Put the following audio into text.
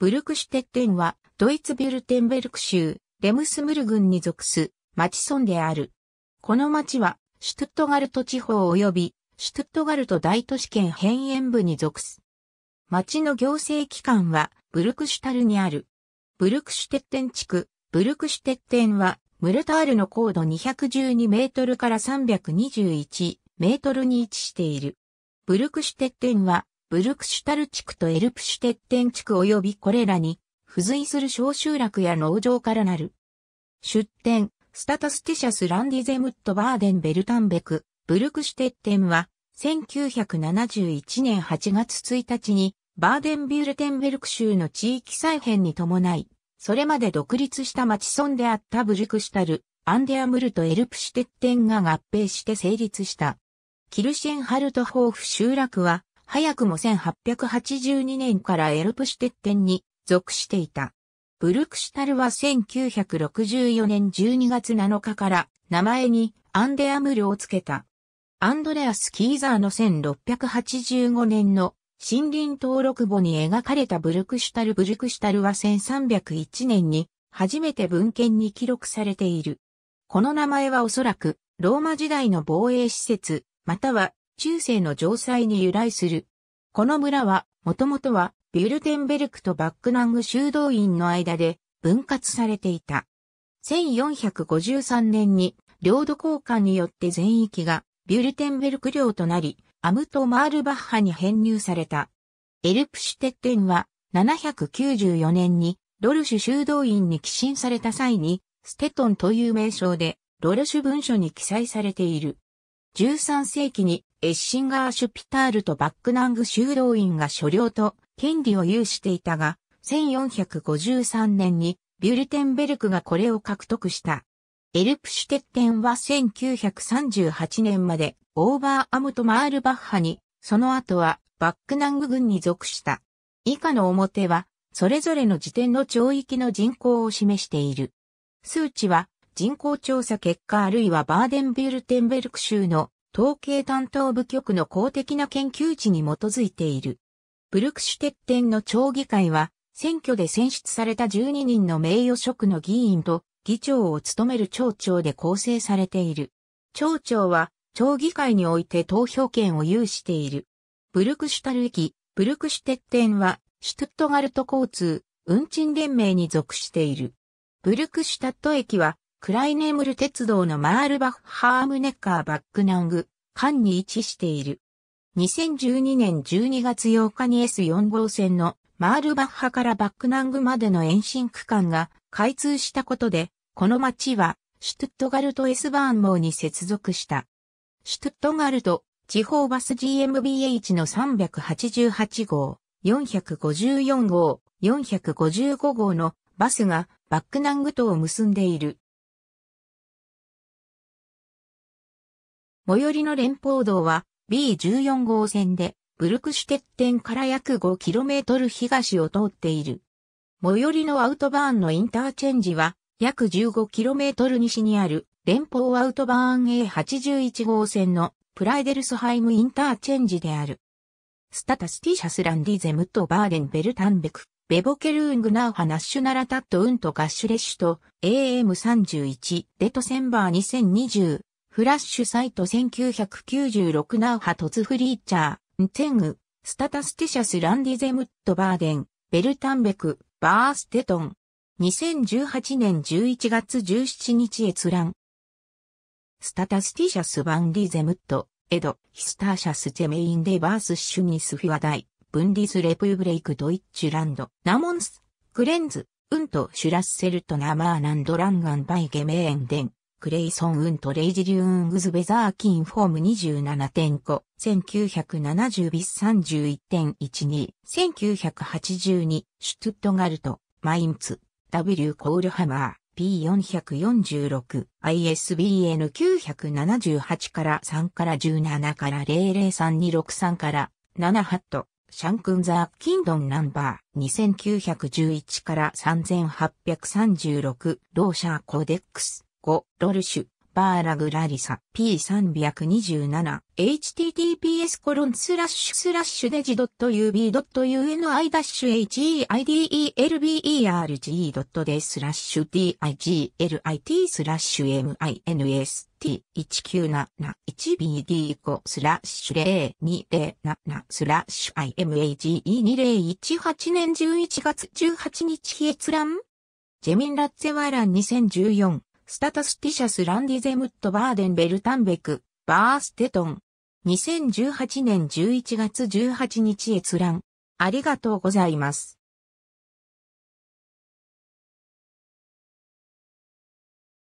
ブルクシュテッテンは、ドイツビュルテンベルク州、レムスムル郡に属す、町村である。この町は、シュトゥットガルト地方及び、シュトゥットガルト大都市圏辺縁部に属す。町の行政機関は、ブルクシュタルにある。ブルクシュテッテン地区、ブルクシュテッテンは、ムルタールの高度212メートルから321メートルに位置している。ブルクシュテッテンは、ブルクシュタル地区とエルプシュテッテン地区及びこれらに付随する小集落や農場からなる。出典、スタタスティシャス・ランディゼムット・バーデン・ベルタンベク、ブルクシュテッテンは、1971年8月1日に、バーデン・ビュールテンベルク州の地域再編に伴い、それまで独立した町村であったブルクシュタル、アンデアムルとエルプシュテッテンが合併して成立した。キルシェンハルトホーフ集落は、早くも1882年からエルプシュテッテンに属していた。ブルクシュタルは1964年12月7日から名前にアンデアムルをつけた。アンドレアス・キーザーの1685年の森林登録簿に描かれたブルクシュタル。ブルクシュタルは1301年に初めて文献に記録されている。この名前はおそらくローマ時代の防衛施設、または中世の城塞に由来する。この村は、もともとは、ビュルテンベルクとバックナング修道院の間で分割されていた。1453年に領土交換によって全域がビュルテンベルク領となり、アムト・マールバッハに編入された。エルプシュテッテンは794年にドルシュ修道院に寄進された際に、ステトンという名称でドルシュ文書に記載されている。13世紀にエッシンガー・シュピタールとバックナング修道院が所領と権利を有していたが、1453年にビュルテンベルクがこれを獲得した。エルプシュテッテンは1938年までオーバーアムとマールバッハに、その後はバックナング軍に属した。以下の表は、それぞれの時点の町域の人口を示している。数値は人口調査結果あるいはバーデンビュルテンベルク州の統計担当部局の公的な研究値に基づいている。ブルクシュテッテンの町議会は、選挙で選出された12人の名誉職の議員と議長を務める町長で構成されている。町長は、町議会において投票権を有している。ブルクシュタル駅、ブルクシュテッテンは、シュトゥットガルト交通、運賃連盟に属している。ブルクシュタット駅は、クライネームル鉄道のマールバッハームネッカーバックナング、間に位置している。2012年12月8日に S4 号線のマールバッハからバックナングまでの延伸区間が開通したことで、この町はシュトゥットガルト S バーン網に接続した。シュトゥットガルト地方バス GMBH の388号、454号、455号のバスがバックナングとを結んでいる。最寄りの連邦道は B14 号線で、ブルクシュテッテンから約 5km 東を通っている。最寄りのアウトバーンのインターチェンジは、約 15km 西にある連邦アウトバーン A81 号線のプライデルスハイムインターチェンジである。スタタスティシャスランディゼムとバーデンベルタンベク、ベボケルーングナーハナッシュナラタットウントガッシュレッシュと AM31 デトセンバー2020フラッシュサイト1996ナウハトツフリーチャー、ンツング、スタタスティシャスランディゼムットバーデン、ベルタンベク、バーステトン。2018年11月17日閲覧。スタタスティシャスバンディゼムット、エド、ヒスターシャスゼェメインデバースシュニスフィアダイ、ブンディスレプブレイクドイッチュランド、ナモンス、クレンズ、ウントシュラッセルトナマーナンドランガンバイゲメーンデン。クレイソン・ウント・レイジ・リューン・グズ・ベザー・キン・フォーム27.5、1970ビス31.12、1982、シュトゥットガルト、マインツ、W コールハマー、P446、ISBN 978から3から17から003263から7ハット、シャンクンザー・キンドンナンバー2911から3836、ローシャーコーデックス。5、ロルシュ、バーラグラリサ、P327、https コロンスラッシュスラッシュデジドット .ub.uni-heidelberg.de スラッシュ diglit スラッシュ minst1971bd5 スラッシュ0207スラッシュ image2018 年11月18日閲覧ジェミン・ラッツェワーラン2014スタタスティシャス・ランディゼムット・バーデン・ベルタンベク、バーステトン。2018年11月18日閲覧。ありがとうございます。